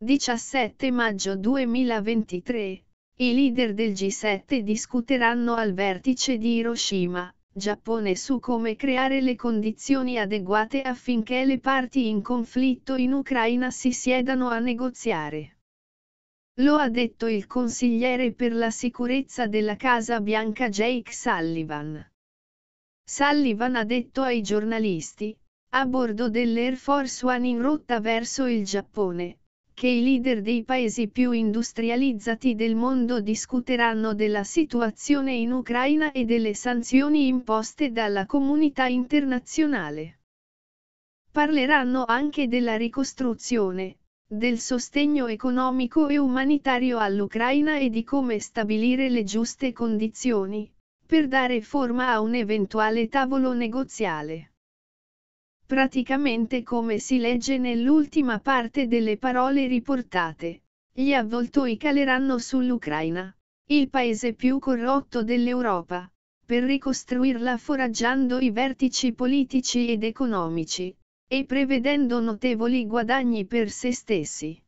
17 maggio 2023, i leader del G7 discuteranno al vertice di Hiroshima, Giappone su come creare le condizioni adeguate affinché le parti in conflitto in Ucraina si siedano a negoziare. Lo ha detto il consigliere per la sicurezza della Casa Bianca Jake Sullivan. Sullivan ha detto ai giornalisti, a bordo dell'Air Force One in rotta verso il Giappone, che i leader dei paesi più industrializzati del mondo discuteranno della situazione in Ucraina e delle sanzioni imposte dalla comunità internazionale. Parleranno anche della ricostruzione, del sostegno economico e umanitario all'Ucraina e di come stabilire le giuste condizioni, per dare forma a un eventuale tavolo negoziale praticamente come si legge nell'ultima parte delle parole riportate. Gli avvoltoi caleranno sull'Ucraina, il paese più corrotto dell'Europa, per ricostruirla foraggiando i vertici politici ed economici, e prevedendo notevoli guadagni per se stessi.